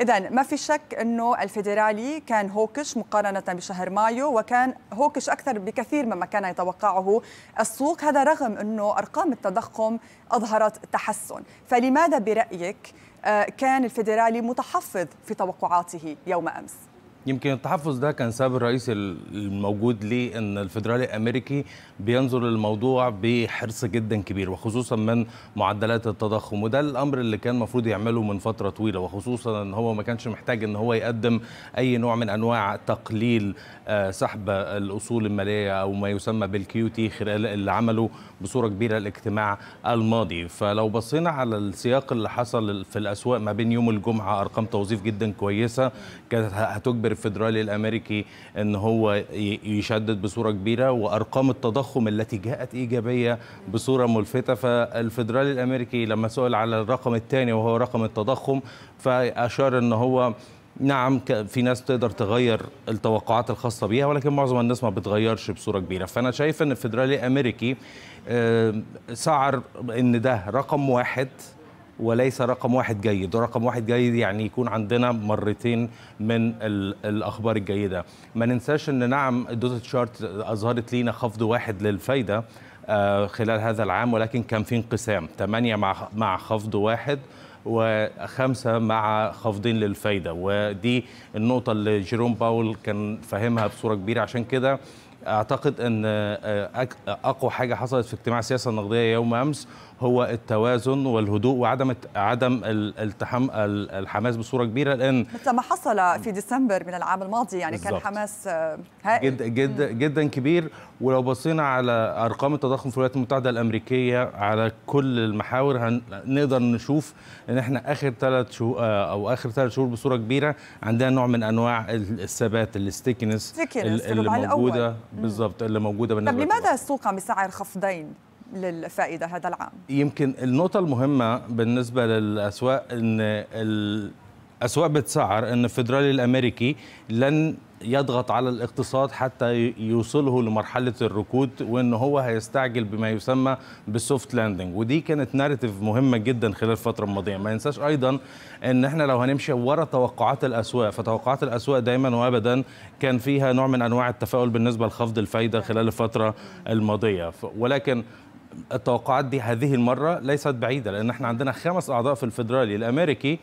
إذا ما في شك أنه الفيدرالي كان هوكش مقارنة بشهر مايو وكان هوكش أكثر بكثير مما كان يتوقعه السوق هذا رغم أنه أرقام التضخم أظهرت تحسن فلماذا برأيك آه، كان الفيدرالي متحفظ في توقعاته يوم أمس؟ يمكن التحفظ ده كان سبب الرئيسي الموجود ليه ان الفدرالي الامريكي بينظر للموضوع بحرص جدا كبير وخصوصا من معدلات التضخم وده الامر اللي كان المفروض يعمله من فتره طويله وخصوصا ان هو ما كانش محتاج ان هو يقدم اي نوع من انواع تقليل آه، سحب الاصول الماليه او ما يسمى بالكيو تي خلال اللي عمله بصوره كبيره الاجتماع الماضي فلو بصينا على السياق اللي حصل في الاسواق ما بين يوم الجمعه ارقام توظيف جدا كويسه كانت هتجبر الجابر الفيدرالي الامريكي ان هو يشدد بصوره كبيره وارقام التضخم التي جاءت ايجابيه بصوره ملفته فالفيدرالي الامريكي لما سئل على الرقم الثاني وهو رقم التضخم فاشار ان هو نعم في ناس تقدر تغير التوقعات الخاصه بيها ولكن معظم الناس ما بتغيرش بصوره كبيره فانا شايف ان الفيدرالي الامريكي آه، سعر ان ده رقم واحد وليس رقم واحد جيد ورقم واحد جيد يعني يكون عندنا مرتين من الأخبار الجيدة ما ننساش أن نعم دوت شارت أظهرت لينا خفض واحد للفايدة آه، خلال هذا العام ولكن كان في انقسام 8 مع مع خفض واحد وخمسة مع خفضين للفايدة ودي النقطة اللي جيروم باول كان فاهمها بصورة كبيرة عشان كده أعتقد أن آه، أقوى حاجة حصلت في اجتماع السياسة النقدية يوم أمس هو التوازن والهدوء وعدم عدم التحم الحماس بصوره كبيره لان مثل ما حصل في ديسمبر من العام الماضي يعني بالزبط. كان حماس آه، هائل جدا جدا جدا كبير ولو بصينا على ارقام التضخم في الولايات المتحده الامريكيه على كل المحاور هنقدر نشوف ان احنا اخر ثلاث شهور آه، او اخر ثلاث شهور بصوره كبيره عندنا نوع من انواع الثبات الستيكنس اللي موجوده بالظبط اللي موجوده بالنسبه طب لماذا السوق عم بيسعر خفضين للفائده هذا العام يمكن النقطه المهمه بالنسبه للاسواق ان الاسواق بتسعر ان الفدرالي الامريكي لن يضغط على الاقتصاد حتى يوصله لمرحله الركود وان هو هيستعجل بما يسمى بالسوفت لاندنج ودي كانت ناريتيف مهمه جدا خلال الفتره الماضيه ما ينساش ايضا ان احنا لو هنمشي ورا توقعات الاسواق فتوقعات الاسواق دايما وابدا كان فيها نوع من انواع التفاؤل بالنسبه لخفض الفايده خلال الفتره الماضيه ولكن التوقعات دي هذه المرة ليست بعيدة لأن احنا عندنا خمس أعضاء في الفيدرالي الأمريكي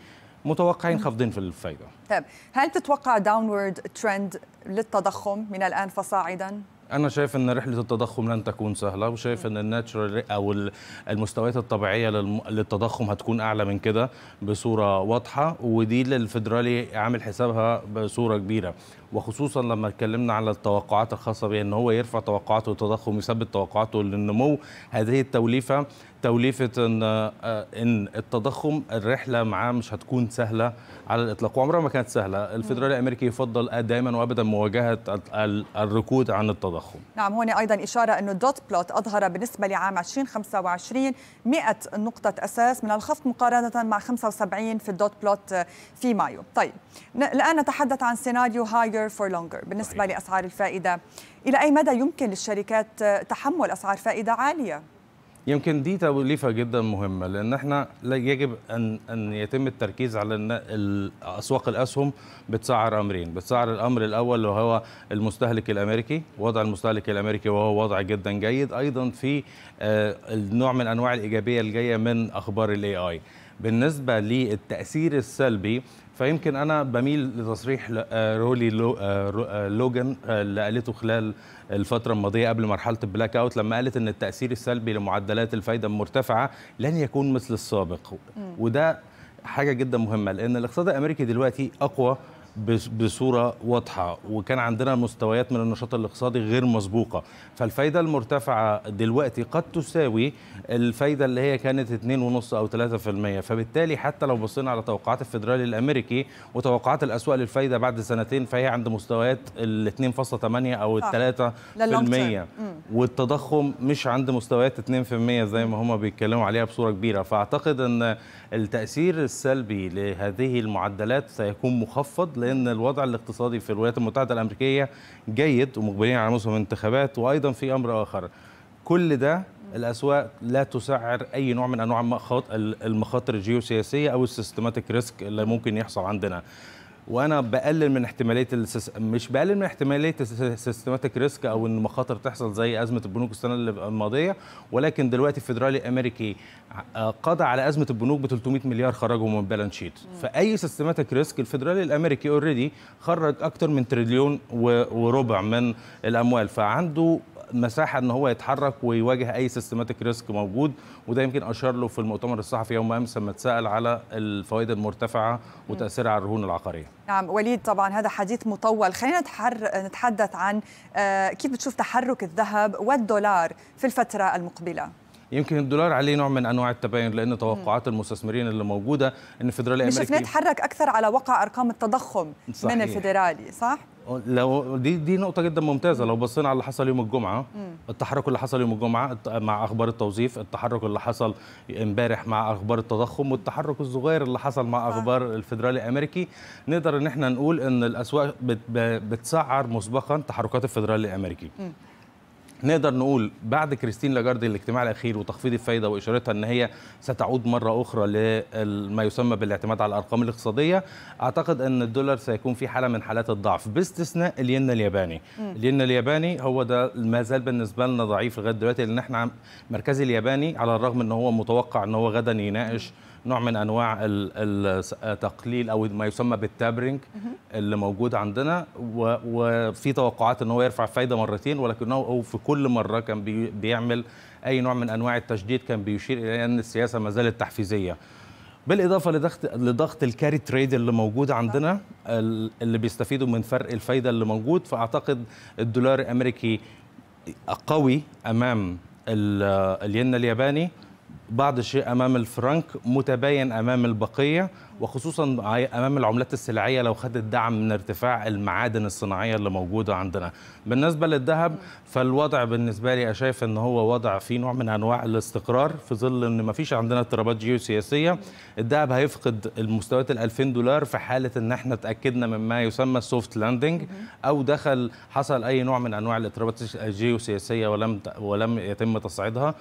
متوقعين خفضين في الفايدة طيب هل تتوقع داونورد ترند للتضخم من الآن فصاعدا؟ أنا شايف أن رحلة التضخم لن تكون سهلة وشايف أن الناتشرال أو المستويات الطبيعية للتضخم هتكون أعلى من كده بصورة واضحة ودي للفيدرالي عامل حسابها بصورة كبيرة وخصوصا لما اتكلمنا على التوقعات الخاصه بيه ان هو يرفع توقعاته للتضخم يثبت توقعاته للنمو هذه التوليفه توليفه ان آه، ان التضخم الرحله معاه مش هتكون سهله على الاطلاق وعمرها ما كانت سهله الفدرالي الامريكي يفضل دائما وابدا مواجهه الركود عن التضخم نعم هنا ايضا اشاره انه الدوت بلوت اظهر بالنسبه لعام 2025 100 نقطه اساس من الخفض مقارنه مع 75 في الدوت بلوت في مايو طيب الان نتحدث عن سيناريو هاي higher for longer بالنسبة صحيح. لأسعار الفائدة إلى أي مدى يمكن للشركات تحمل أسعار فائدة عالية؟ يمكن دي توليفة جدا مهمة لأن احنا يجب أن أن يتم التركيز على أن أسواق الأسهم بتسعر أمرين، بتسعر الأمر الأول وهو المستهلك الأمريكي، وضع المستهلك الأمريكي وهو وضع جدا جيد، أيضا في النوع آه، من أنواع الإيجابية الجاية من أخبار الاي آي. بالنسبه للتاثير السلبي فيمكن انا بميل لتصريح آه، رولي لوجان آه، آه، اللي قالته خلال الفتره الماضيه قبل مرحله البلاك اوت لما قالت ان التاثير السلبي لمعدلات الفايده المرتفعه لن يكون مثل السابق وده حاجه جدا مهمه لان الاقتصاد الامريكي دلوقتي اقوى بصوره واضحه وكان عندنا مستويات من النشاط الاقتصادي غير مسبوقه فالفايده المرتفعه دلوقتي قد تساوي الفايده اللي هي كانت 2.5 او 3% فبالتالي حتى لو بصينا على توقعات الفدرالي الامريكي وتوقعات الاسواق للفايده بعد سنتين فهي عند مستويات ال 2.8 او ال 3% والتضخم مش عند مستويات 2% زي ما هم بيتكلموا عليها بصوره كبيره فاعتقد ان التاثير السلبي لهذه المعدلات سيكون مخفض لان الوضع الاقتصادي في الولايات المتحده الامريكيه جيد ومقبلين على موسم انتخابات وايضا في امر اخر كل ده الاسواق لا تسعر اي نوع من انواع المخاطر الجيوسياسيه او السيستماتيك ريسك اللي ممكن يحصل عندنا وانا بقلل من احتماليه السس... مش بقلل من احتماليه السيستماتيك ريسك او ان مخاطر تحصل زي ازمه البنوك السنه الماضيه ولكن دلوقتي الفدرالي الامريكي آه، قضى على ازمه البنوك ب 300 مليار خرجهم من بالانس شيت فاي سيستماتيك ريسك الفدرالي الامريكي اوريدي خرج اكتر من تريليون وربع من الاموال فعنده مساحه ان هو يتحرك ويواجه اي سيستماتيك ريسك موجود وده يمكن اشار له في المؤتمر الصحفي يوم امس لما اتسال على الفوائد المرتفعه وتاثيرها على الرهون العقاريه. نعم وليد طبعا هذا حديث مطول خلينا نتحدث عن آه، كيف بتشوف تحرك الذهب والدولار في الفتره المقبله. يمكن الدولار عليه نوع من انواع التباين لان توقعات المستثمرين اللي موجوده ان الفدرالي الامريكي شفناه يتحرك اكثر على وقع ارقام التضخم صحيح. من الفدرالي صح لو دي دي نقطه جدا ممتازه لو بصينا على اللي حصل يوم الجمعه التحرك اللي حصل يوم الجمعه مع اخبار التوظيف التحرك اللي حصل امبارح مع اخبار التضخم والتحرك الصغير اللي حصل مع اخبار الفدرالي الامريكي نقدر ان احنا نقول ان الاسواق بتسعر مسبقا تحركات الفدرالي الامريكي نقدر نقول بعد كريستين لاجارد الاجتماع الاخير وتخفيض الفايده واشارتها ان هي ستعود مره اخرى لما يسمى بالاعتماد على الارقام الاقتصاديه اعتقد ان الدولار سيكون في حاله من حالات الضعف باستثناء الين الياباني الين الياباني هو ده ما زال بالنسبه لنا ضعيف لغايه دلوقتي لان احنا مركزي الياباني على الرغم ان هو متوقع ان هو غدا يناقش نوع من انواع التقليل او ما يسمى بالتابرنج اللي موجود عندنا وفي توقعات ان هو يرفع فايده مرتين ولكنه في كل مره كان بيعمل اي نوع من انواع التشديد كان بيشير الى ان السياسه ما زالت تحفيزيه بالاضافه لضغط لضغط الكاري تريد اللي موجود عندنا اللي بيستفيدوا من فرق الفايده اللي موجود فاعتقد الدولار الامريكي قوي امام الين الياباني بعض الشيء امام الفرنك متباين امام البقيه وخصوصا امام العملات السلعيه لو خدت دعم من ارتفاع المعادن الصناعيه اللي موجوده عندنا. بالنسبه للذهب فالوضع بالنسبه لي شايف ان هو وضع فيه نوع من انواع الاستقرار في ظل ان ما فيش عندنا اضطرابات جيوسياسيه. الذهب هيفقد المستويات ال 2000 دولار في حاله ان احنا اتاكدنا من ما يسمى السوفت لاندنج او دخل حصل اي نوع من انواع الاضطرابات الجيوسياسيه ولم ولم يتم تصعيدها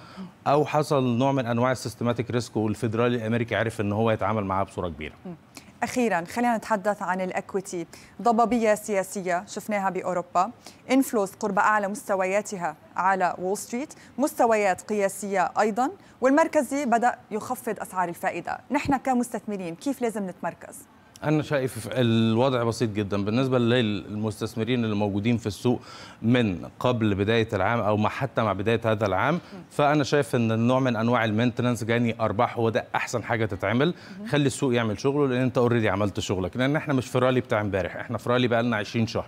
او حصل نوع من انواع السيستماتيك ريسك والفيدرالي الامريكي عرف ان هو يتعامل معاها بصوره كبيره. كبيره اخيرا خلينا نتحدث عن الاكويتي ضبابيه سياسيه شفناها باوروبا انفلوس قرب اعلى مستوياتها على وول ستريت مستويات قياسيه ايضا والمركزي بدا يخفض اسعار الفائده نحن كمستثمرين كيف لازم نتمركز أنا شايف الوضع بسيط جدا بالنسبة للمستثمرين اللي موجودين في السوق من قبل بداية العام أو ما حتى مع بداية هذا العام فأنا شايف إن النوع من أنواع المينتننس جاني أرباح هو ده أحسن حاجة تتعمل خلي السوق يعمل شغله لأن أنت أوريدي عملت شغلك لأن إحنا مش في رالي بتاع امبارح إحنا في رالي بقالنا 20 شهر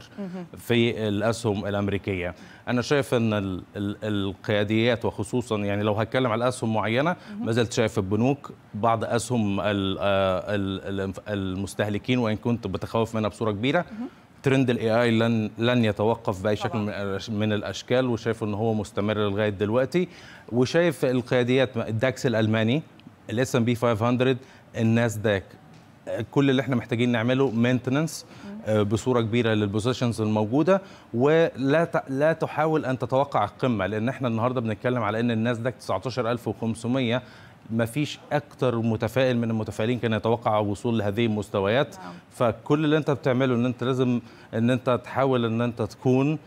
في الأسهم الأمريكية انا شايف ان الـ الـ القياديات وخصوصا يعني لو هتكلم على اسهم معينه ما زلت شايف البنوك بعض اسهم الـ آه، الـ المستهلكين وان كنت بتخوف منها بصوره كبيره ترند الاي اي لن لن يتوقف باي شكل من الاشكال وشايف ان هو مستمر لغايه دلوقتي وشايف القياديات الداكس الالماني الاس ام بي 500 داك كل اللي احنا محتاجين نعمله مينتننس آه، بصوره كبيره للبوزيشنز الموجوده ولا لا تحاول ان تتوقع القمه لان احنا النهارده بنتكلم على ان الناس ده 19500 ما فيش اكتر متفائل من المتفائلين كان يتوقع وصول لهذه المستويات نعم. فكل اللي انت بتعمله ان انت لازم ان انت تحاول ان انت تكون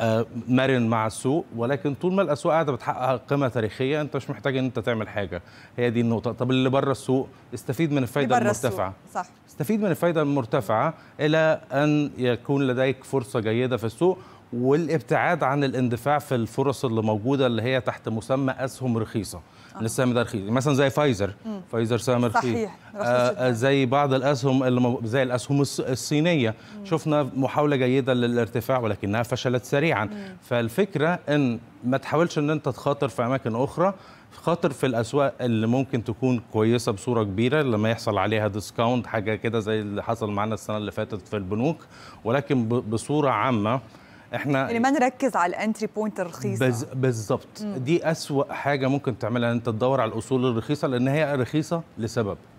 آه، مرن مع السوق ولكن طول ما الاسواق قاعده بتحقق قيمه تاريخيه انت مش محتاج ان انت تعمل حاجه هي دي النقطه طب اللي بره السوق استفيد من الفايده المرتفعه صح استفيد من الفايده المرتفعه الى ان يكون لديك فرصه جيده في السوق والابتعاد عن الاندفاع في الفرص اللي موجوده اللي هي تحت مسمى اسهم رخيصه آه. السهم ده رخيص مثلا زي فايزر م. فايزر سامر صحيح آه, آه، زي بعض الاسهم اللي زي الاسهم الصينيه مم. شفنا محاوله جيده للارتفاع ولكنها فشلت سريعا مم. فالفكره ان ما تحاولش ان انت تخاطر في اماكن اخرى خاطر في الاسواق اللي ممكن تكون كويسه بصوره كبيره لما يحصل عليها ديسكاونت حاجه كده زي اللي حصل معانا السنه اللي فاتت في البنوك ولكن بصوره عامه احنا يعني ما نركز على الانتري بوينت الرخيصه بز... بالظبط دي اسوا حاجه ممكن تعملها انت تدور على الاصول الرخيصه لان هي رخيصه لسبب